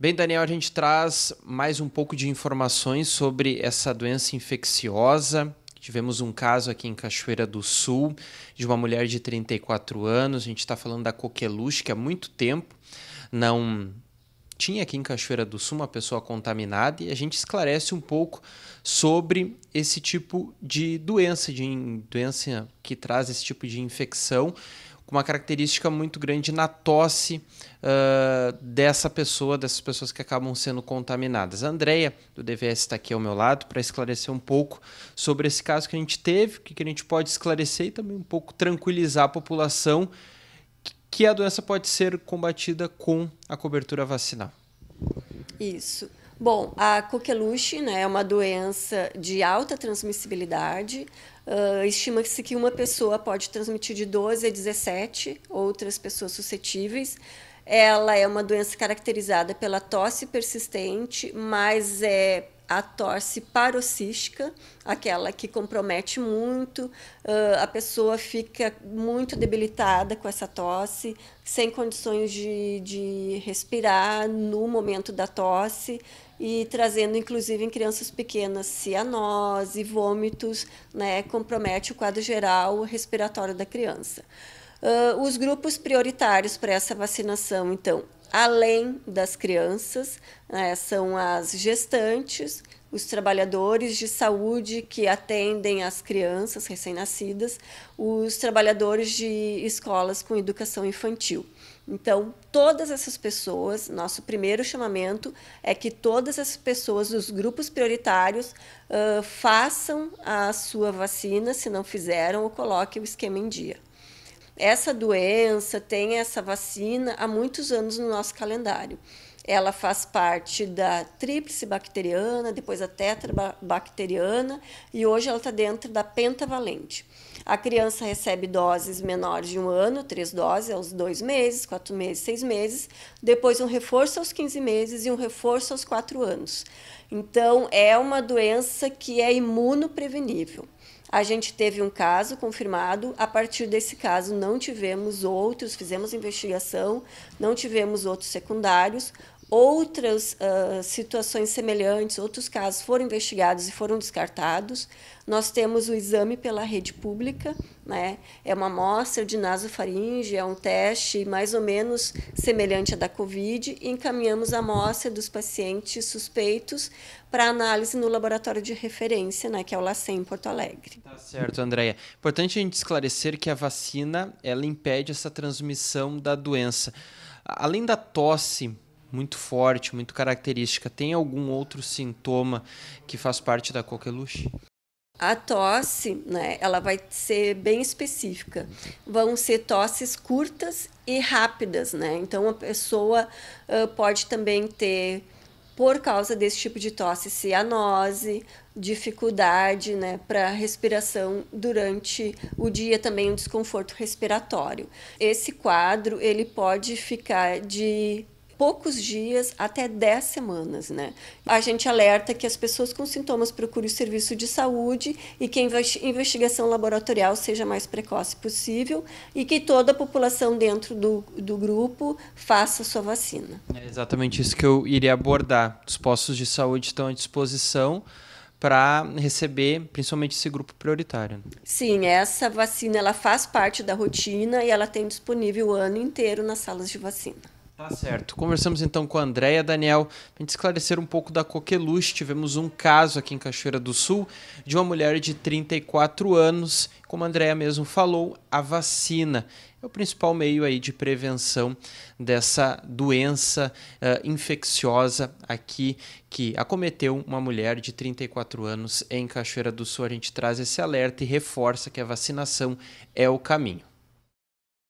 Bem, Daniel, a gente traz mais um pouco de informações sobre essa doença infecciosa. Tivemos um caso aqui em Cachoeira do Sul de uma mulher de 34 anos. A gente está falando da coqueluche, que há muito tempo não tinha aqui em Cachoeira do Sul uma pessoa contaminada e a gente esclarece um pouco sobre esse tipo de doença, de doença que traz esse tipo de infecção, com uma característica muito grande na tosse uh, dessa pessoa, dessas pessoas que acabam sendo contaminadas. A Andrea, do DVS, está aqui ao meu lado para esclarecer um pouco sobre esse caso que a gente teve, o que, que a gente pode esclarecer e também um pouco tranquilizar a população que a doença pode ser combatida com a cobertura vacinal. Isso. Bom, a coqueluche né, é uma doença de alta transmissibilidade. Uh, Estima-se que uma pessoa pode transmitir de 12 a 17 outras pessoas suscetíveis. Ela é uma doença caracterizada pela tosse persistente, mas é a torce paroxística, aquela que compromete muito, uh, a pessoa fica muito debilitada com essa tosse, sem condições de, de respirar no momento da tosse e trazendo, inclusive, em crianças pequenas, cianose, vômitos, né, compromete o quadro geral respiratório da criança. Uh, os grupos prioritários para essa vacinação, então, além das crianças, né, são as gestantes, os trabalhadores de saúde que atendem as crianças recém-nascidas, os trabalhadores de escolas com educação infantil. Então, todas essas pessoas, nosso primeiro chamamento é que todas as pessoas dos grupos prioritários uh, façam a sua vacina, se não fizeram, ou coloquem o esquema em dia. Essa doença tem essa vacina há muitos anos no nosso calendário. Ela faz parte da tríplice bacteriana, depois a tetrabacteriana e hoje ela está dentro da pentavalente. A criança recebe doses menores de um ano, três doses aos dois meses, quatro meses, seis meses, depois um reforço aos 15 meses e um reforço aos quatro anos. Então, é uma doença que é imunoprevenível. A gente teve um caso confirmado, a partir desse caso não tivemos outros, fizemos investigação, não tivemos outros secundários outras uh, situações semelhantes, outros casos foram investigados e foram descartados. Nós temos o exame pela rede pública, né? é uma amostra de nasofaringe, é um teste mais ou menos semelhante à da COVID, e encaminhamos a amostra dos pacientes suspeitos para análise no laboratório de referência, né? que é o LACEN, em Porto Alegre. Tá certo, Andréia. Importante a gente esclarecer que a vacina ela impede essa transmissão da doença. Além da tosse, muito forte, muito característica. Tem algum outro sintoma que faz parte da coqueluche? A tosse, né, ela vai ser bem específica. Vão ser tosses curtas e rápidas, né? Então a pessoa uh, pode também ter, por causa desse tipo de tosse, cianose, dificuldade né, para respiração durante o dia, também um desconforto respiratório. Esse quadro ele pode ficar de poucos dias até 10 semanas, né? A gente alerta que as pessoas com sintomas procurem o serviço de saúde e que a investigação laboratorial seja mais precoce possível e que toda a população dentro do, do grupo faça sua vacina. É exatamente isso que eu iria abordar. Os postos de saúde estão à disposição para receber principalmente esse grupo prioritário. Sim, essa vacina ela faz parte da rotina e ela tem disponível o ano inteiro nas salas de vacina. Tá certo. Conversamos então com a Andréia Daniel para gente esclarecer um pouco da coqueluche. Tivemos um caso aqui em Cachoeira do Sul de uma mulher de 34 anos. Como a Andréia mesmo falou, a vacina é o principal meio aí de prevenção dessa doença uh, infecciosa aqui que acometeu uma mulher de 34 anos em Cachoeira do Sul. A gente traz esse alerta e reforça que a vacinação é o caminho.